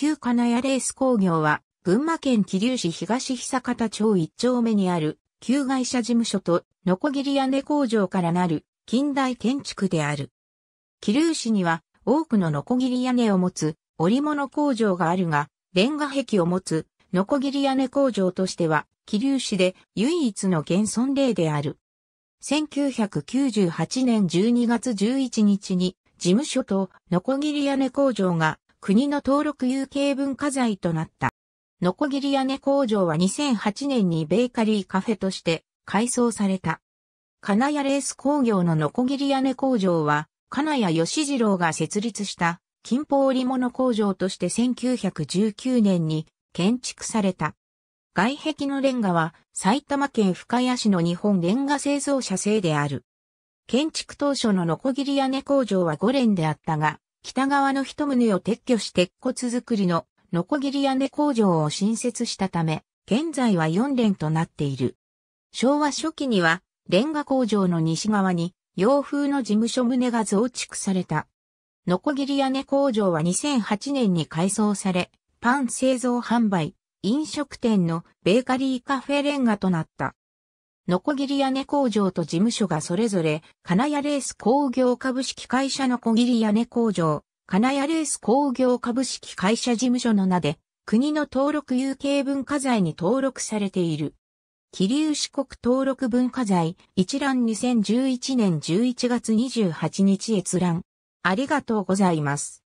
旧金谷レース工業は、群馬県桐生市東久方町1丁目にある、旧会社事務所と、ノコギリ屋根工場からなる、近代建築である。桐生市には、多くのノコギリ屋根を持つ、織物工場があるが、レンガ壁を持つ、ノコギリ屋根工場としては、桐生市で唯一の現存例である。1998年12月11日に、事務所とノコギリ屋根工場が国の登録有形文化財となった。ノコギリ屋根工場は2008年にベーカリーカフェとして改装された。金谷レース工業のノコギリ屋根工場は、金谷義次郎が設立した金宝織物工場として1919年に建築された。外壁のレンガは埼玉県深谷市の日本レンガ製造者製である。建築当初のノコギリ屋根工場は5連であったが、北側の一棟を撤去し鉄骨作りのノコギリ屋根工場を新設したため、現在は4連となっている。昭和初期には、レンガ工場の西側に洋風の事務所棟が増築された。ノコギリ屋根工場は2008年に改装され、パン製造販売、飲食店のベーカリーカフェレンガとなった。ノコギリ屋根工場と事務所がそれぞれ、金谷レース工業株式会社ノコギリ屋根工場、金谷レース工業株式会社事務所の名で、国の登録有形文化財に登録されている。桐ウ四国登録文化財一覧2011年11月28日閲覧。ありがとうございます。